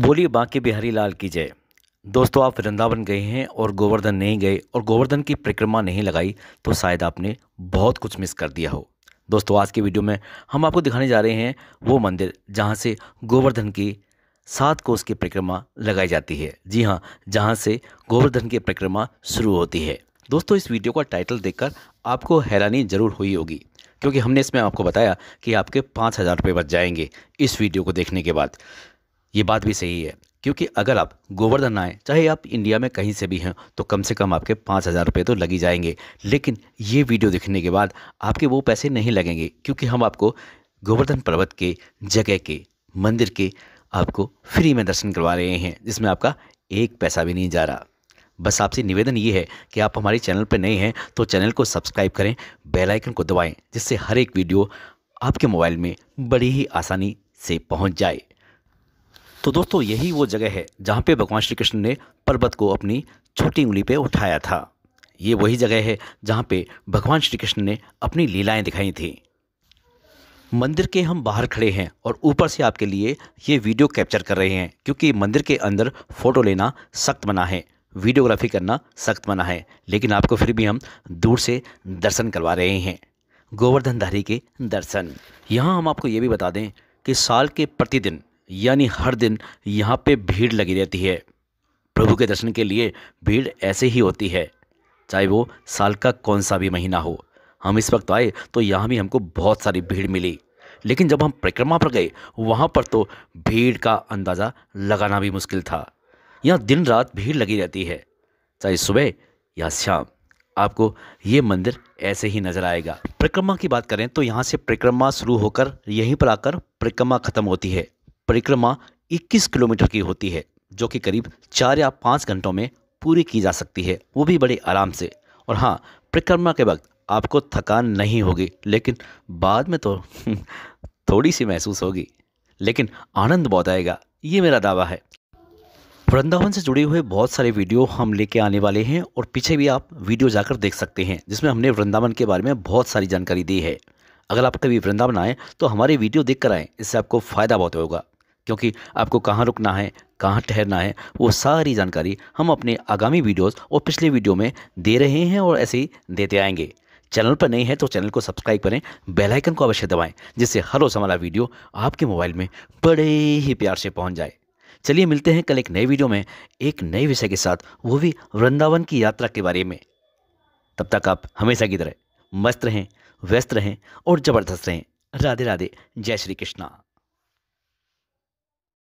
बोलिए बांके बिहारी लाल की जय दोस्तों आप वृंदावन गए हैं और गोवर्धन नहीं गए और गोवर्धन की परिक्रमा नहीं लगाई तो शायद आपने बहुत कुछ मिस कर दिया हो दोस्तों आज के वीडियो में हम आपको दिखाने जा रहे हैं वो मंदिर जहाँ से गोवर्धन की सात कोस की परिक्रमा लगाई जाती है जी हाँ जहाँ से गोवर्धन की परिक्रमा शुरू होती है दोस्तों इस वीडियो का टाइटल देखकर आपको हैरानी जरूर हुई होगी क्योंकि हमने इसमें आपको बताया कि आपके पाँच हज़ार रुपये बच जाएंगे इस वीडियो को देखने के बाद ये बात भी सही है क्योंकि अगर आप गोवर्धन आएँ चाहे आप इंडिया में कहीं से भी हैं तो कम से कम आपके पाँच हज़ार रुपये तो लगी जाएंगे लेकिन ये वीडियो देखने के बाद आपके वो पैसे नहीं लगेंगे क्योंकि हम आपको गोवर्धन पर्वत के जगह के मंदिर के आपको फ्री में दर्शन करवा रहे हैं जिसमें आपका एक पैसा भी नहीं जा रहा बस आपसे निवेदन ये है कि आप हमारे चैनल पर नए हैं तो चैनल को सब्सक्राइब करें बेल आइकन को दबाएं जिससे हर एक वीडियो आपके मोबाइल में बड़ी ही आसानी से पहुंच जाए तो दोस्तों यही वो जगह है जहाँ पे भगवान श्री कृष्ण ने पर्वत को अपनी छोटी उंगली पे उठाया था ये वही जगह है जहाँ पे भगवान श्री कृष्ण ने अपनी लीलाएं दिखाई थी मंदिर के हम बाहर खड़े हैं और ऊपर से आपके लिए ये वीडियो कैप्चर कर रहे हैं क्योंकि मंदिर के अंदर फ़ोटो लेना सख्त मना है वीडियोग्राफी करना सख्त मना है लेकिन आपको फिर भी हम दूर से दर्शन करवा रहे हैं गोवर्धनधारी के दर्शन यहाँ हम आपको ये भी बता दें कि साल के प्रतिदिन यानी हर दिन यहाँ पे भीड़ लगी रहती है प्रभु के दर्शन के लिए भीड़ ऐसे ही होती है चाहे वो साल का कौन सा भी महीना हो हम इस वक्त आए तो यहाँ भी हमको बहुत सारी भीड़ मिली लेकिन जब हम परिक्रमा पर गए वहाँ पर तो भीड़ का अंदाज़ा लगाना भी मुश्किल था यहाँ दिन रात भीड़ लगी रहती है चाहे सुबह या शाम आपको ये मंदिर ऐसे ही नज़र आएगा परिक्रमा की बात करें तो यहाँ से परिक्रमा शुरू होकर यहीं पर आकर परिक्रमा ख़त्म होती है परिक्रमा 21 किलोमीटर की होती है जो कि करीब चार या पाँच घंटों में पूरी की जा सकती है वो भी बड़े आराम से और हाँ परिक्रमा के वक्त आपको थकान नहीं होगी लेकिन बाद में तो थोड़ी सी महसूस होगी लेकिन आनंद बहुत आएगा ये मेरा दावा है वृंदावन से जुड़े हुए बहुत सारे वीडियो हम लेके आने वाले हैं और पीछे भी आप वीडियो जाकर देख सकते हैं जिसमें हमने वृंदावन के बारे में बहुत सारी जानकारी दी है अगर आप कभी वृंदावन आएँ तो हमारे वीडियो देख कर आएँ इससे आपको फ़ायदा बहुत होगा क्योंकि आपको कहाँ रुकना है कहाँ ठहरना है वो सारी जानकारी हम अपने आगामी वीडियोस और पिछले वीडियो में दे रहे हैं और ऐसे ही देते आएंगे चैनल पर नहीं है तो चैनल को सब्सक्राइब करें बेल आइकन को अवश्य दबाएं जिससे हर रोज़ हमारा वीडियो आपके मोबाइल में बड़े ही प्यार से पहुंच जाए चलिए मिलते हैं कल एक नए वीडियो में एक नए विषय के साथ वो भी वृंदावन की यात्रा के बारे में तब तक आप हमेशा की तरह मस्त रहें व्यस्त रहें और ज़बरदस्त रहें राधे राधे जय श्री कृष्णा